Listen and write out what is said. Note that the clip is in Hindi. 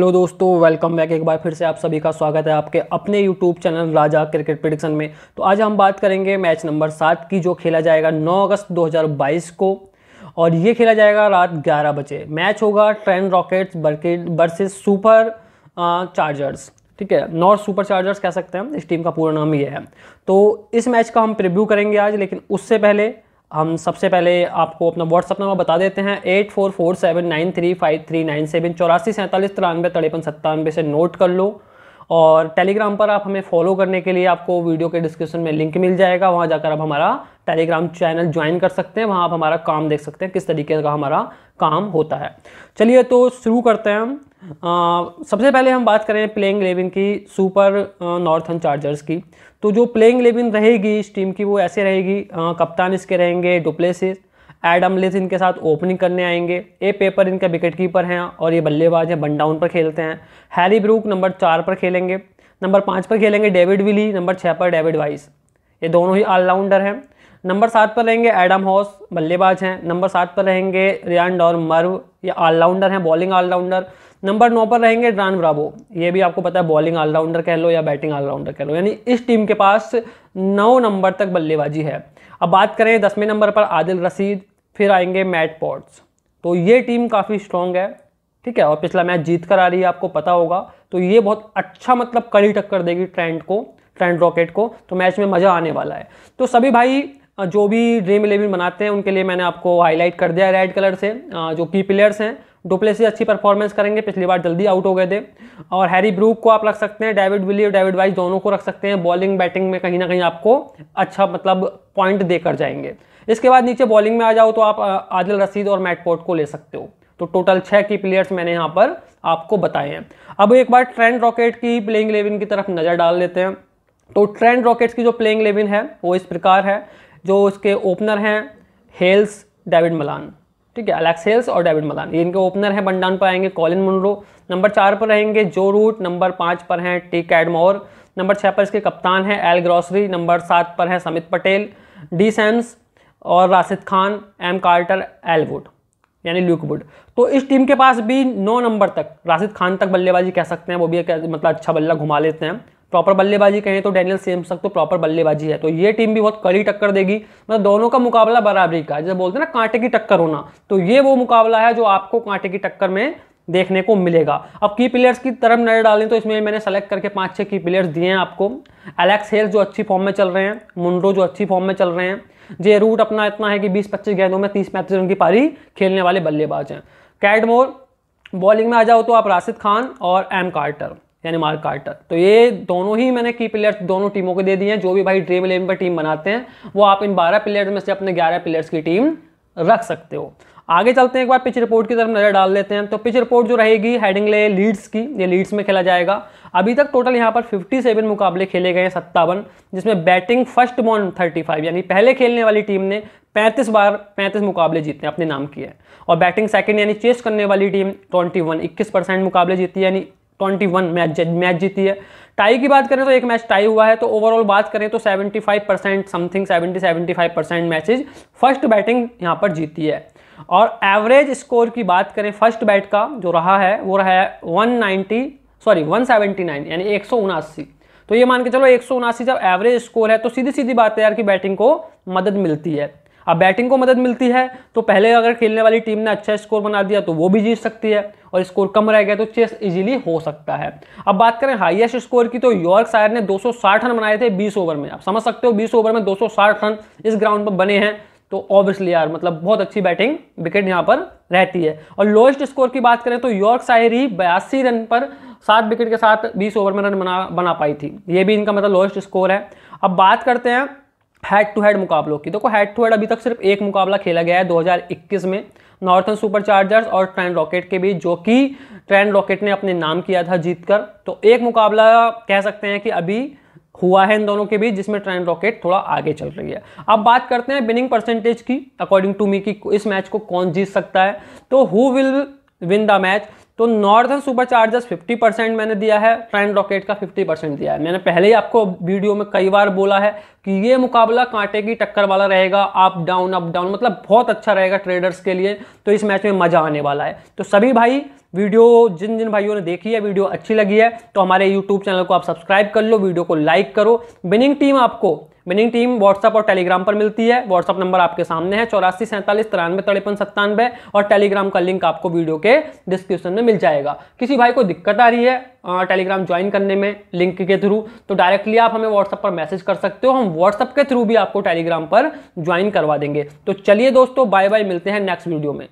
हेलो दोस्तों वेलकम बैक एक बार फिर से आप सभी का स्वागत है आपके अपने YouTube channel Raja cricket prediction में तो आज हम बात करेंगे मैच नंबर सात की जो खेला जाएगा 9 अगस्त 2022 को और ये खेला जाएगा रात ग्यारह बजे मैच होगा Trent Rockets versus Superchargers ठीक है नॉर्थ सुपर चार्जर्स कह सकते हैं इस टीम का पूरा नाम ये है तो इस मैच का हम प्रिव्यू करेंगे आज लेकिन उससे पहले हम सबसे पहले आपको अपना व्हाट्सअप नंबर बता देते हैं eight four four seven nine three five three nine seven चौरासी सैंतालीस तिरानवे तिरपन सत्तानवे से नोट कर लो और टेलीग्राम पर आप हमें फॉलो करने के लिए आपको वीडियो के डिस्क्रिप्शन में लिंक मिल जाएगा वहाँ जाकर आप हमारा टेलीग्राम चैनल ज्वाइन कर सकते हैं वहाँ आप हमारा काम देख सकते हैं किस तरीके का हमारा काम होता है चलिए तो शुरू करते हैं हम आ, सबसे पहले हम बात करें प्लेइंग इलेवन की सुपर नॉर्थन चार्जर्स की तो जो प्लेइंग इलेवन रहेगी इस टीम की वो ऐसे रहेगी कप्तान इसके रहेंगे डुप्लेसिस एडम लिस इनके साथ ओपनिंग करने आएंगे ए पेपर इनके विकेट कीपर हैं और ये बल्लेबाज हैं बनडाउन पर खेलते हैं हैरी ब्रूक नंबर चार पर खेलेंगे नंबर पाँच पर खेलेंगे डेविड विली नंबर छः पर डेविड वाइस ये दोनों ही ऑलराउंडर हैं नंबर सात पर रहेंगे एडम हॉस बल्लेबाज हैं नंबर सात पर रहेंगे रियान और मर्व ये ऑलराउंडर हैं बॉलिंग ऑलराउंडर नंबर नौ पर रहेंगे ड्रान ब्राबो ये भी आपको पता है बॉलिंग ऑलराउंडर कह लो या बैटिंग ऑलराउंडर कह लो यानी इस टीम के पास नौ नंबर तक बल्लेबाजी है अब बात करें दसवें नंबर पर आदिल रसीद फिर आएंगे मैट पॉट्स तो ये टीम काफ़ी स्ट्रॉन्ग है ठीक है और पिछला मैच जीत कर आ रही है आपको पता होगा तो ये बहुत अच्छा मतलब कड़ी टक्कर देगी ट्रेंड को ट्रेंड रॉकेट को तो मैच में मज़ा आने वाला है तो सभी भाई हाँ, जो भी ड्रीम इलेवन बनाते हैं उनके लिए मैंने आपको हाईलाइट कर दिया रेड कलर से हाँ, जो की प्लेयर्स हैं डुप्लेसी अच्छी परफॉर्मेंस करेंगे पिछली बार जल्दी आउट हो गए थे और हैरी ब्रूक को आप रख सकते हैं डेविड विली और डेविड वाइज दोनों को रख सकते हैं बॉलिंग बैटिंग में कहीं ना कहीं आपको अच्छा मतलब पॉइंट देकर जाएंगे इसके बाद नीचे बॉलिंग में आ जाओ तो आप आदिल रसीद और मैटपोर्ट को ले सकते हो तो टोटल छः की प्लेयर्स मैंने यहाँ पर आपको बताए हैं अब एक बार ट्रेंड रॉकेट की प्लेइंग इलेवन की तरफ नज़र डाल लेते हैं तो ट्रेंड रॉकेट्स की जो प्लेइंग इलेवन है वो इस प्रकार है जो उसके ओपनर हैं हेल्स डेविड मलान ठीक है अलेक्स हेल्स और डेविड मलान ये इनके ओपनर हैं बनडाउन पर आएंगे कॉलिन मुनरो नंबर चार पर रहेंगे जो रूट नंबर पाँच पर हैं टी कैडमोर नंबर छः पर इसके कप्तान हैं एल ग्रॉसरी नंबर सात पर हैं समित पटेल डी सैम्स और Rashid Khan M Carter Ellwood यानी ल्यूकवुड तो इस टीम के पास भी नौ नंबर तक राशिद खान तक बल्लेबाजी कह सकते हैं वो भी मतलब अच्छा बल्ला घुमा लेते हैं प्रॉपर बल्लेबाजी कहें तो डैनियल सेमसंग तो प्रॉपर बल्लेबाजी है तो ये टीम भी बहुत कड़ी टक्कर देगी मतलब दोनों का मुकाबला बराबरी का जैसे बोलते हैं ना कांटे की टक्कर होना तो ये वो मुकाबला है जो आपको कांटे की टक्कर में देखने को मिलेगा अब की प्लेयर्स की तरफ नजर डालें तो इसमें मैंने सेलेक्ट करके पांच छह की प्लेयर्स दिए हैं आपको एलेक्स हेल्स जो अच्छी फॉर्म में चल रहे हैं मुंडो जो अच्छी फॉर्म में चल रहे हैं जे रूट अपना इतना है कि बीस पच्चीस गेंदों में तीस पैंतीस रन की पारी खेलने वाले बल्लेबाज हैं कैडमोर बॉलिंग में आ जाओ तो आप राशिद खान और एम कार्टर यानी मार्क कार्टर तो ये दोनों ही मैंने की प्लेयर्स दोनों टीमों को दे दिए हैं जो भी भाई ड्रीम इलेवन पर टीम बनाते हैं वो आप इन बारह प्लेयर्स में से अपने ग्यारह प्लेयर्स की टीम रख सकते हो आगे चलते हैं एक बार पिच रिपोर्ट की तरफ नजर डाल लेते हैं तो पिच रिपोर्ट जो रहेगी हेडिंग ले लीड्स की ये लीड्स में खेला जाएगा अभी तक टोटल यहाँ पर 57 मुकाबले खेले गए हैं सत्तावन जिसमें बैटिंग फर्स्ट बॉन 35 यानी पहले खेलने वाली टीम ने 35 बार 35 मुकाबले जीते हैं अपने नाम किए और बैटिंग सेकंड यानी चेस करने वाली टीम ट्वेंटी वन परसेंट मुकाबले जीती है यानी ट्वेंटी वन मैच मैच जीती है टाई की बात करें तो एक मैच टाई हुआ है तो ओवरऑल बात करें तो 75 percent something 70 75 percent matches first batting यहाँ पर जीती है और एवरेज स्कोर की बात करें फर्स्ट बैट का जो रहा है वो रहा है 190 सॉरी 179 यानी एक तो ये मान के चलो एक जब एवरेज स्कोर है तो सीधी सीधी बात है यार की बैटिंग को मदद मिलती है अब बैटिंग को मदद मिलती है तो पहले अगर खेलने वाली टीम ने अच्छा स्कोर बना दिया तो वो भी जीत सकती है और स्कोर कम रह गया तो चेस इजीली हो सकता है अब बात करें हाईएस्ट स्कोर की तो यॉर्क शायर ने 260 रन बनाए थे 20 ओवर में आप समझ सकते हो 20 ओवर में 260 रन इस ग्राउंड पर बने हैं तो ऑब्वियसली यार मतलब बहुत अच्छी बैटिंग विकेट यहाँ पर रहती है और लोएस्ट स्कोर की बात करें तो यॉर्क शायर ही बयासी रन पर सात विकेट के साथ बीस ओवर में रन बना बना पाई थी ये भी इनका मतलब लोएस्ट स्कोर है अब बात करते हैं हेड टू हेड मुकाबलों की देखो हेड टू हेड अभी तक सिर्फ एक मुकाबला खेला गया है 2021 में नॉर्थन सुपर चार्जर्स और ट्रेंड रॉकेट के बीच जो कि ट्रेंड रॉकेट ने अपने नाम किया था जीतकर तो एक मुकाबला कह सकते हैं कि अभी हुआ है इन दोनों के बीच जिसमें ट्रेंड रॉकेट थोड़ा आगे चल रही है अब बात करते हैं विनिंग परसेंटेज की अकॉर्डिंग टू मी की इस मैच को कौन जीत सकता है तो who will win the match तो Northern Super Chargers fifty percent मैंने दिया है ट्रेंड रॉकेट का फिफ्टी परसेंट दिया है मैंने पहले ही आपको वीडियो में कई बार बोला है कि ये मुकाबला कांटे की टक्कर वाला रहेगा अप डाउन अप डाउन मतलब बहुत अच्छा रहेगा ट्रेडर्स के लिए तो इस मैच में मजा आने वाला है तो सभी भाई वीडियो जिन जिन भाइयों ने देखी है वीडियो अच्छी लगी है तो हमारे यूट्यूब चैनल को आप सब्सक्राइब कर लो वीडियो को लाइक करो विनिंग टीम आपको विनिंग टीम व्हाट्सअप और टेलीग्राम पर मिलती है व्हाट्सअप नंबर आपके सामने है चौरासी सैंतालीस तिरानवे तिरपन सत्तानवे और टेलीग्राम का लिंक आपको वीडियो के डिस्क्रिप्शन में मिल जाएगा किसी भाई को दिक्कत आ रही है टेलीग्राम ज्वाइन करने में लिंक के थ्रू तो डायरेक्टली आप हमें व्हाट्सअप पर मैसेज कर सकते हो हम व्हाट्सअप के थ्रू भी आपको टेलीग्राम पर ज्वाइन करवा देंगे तो चलिए दोस्तों बाय बाय मिलते हैं नेक्स्ट वीडियो में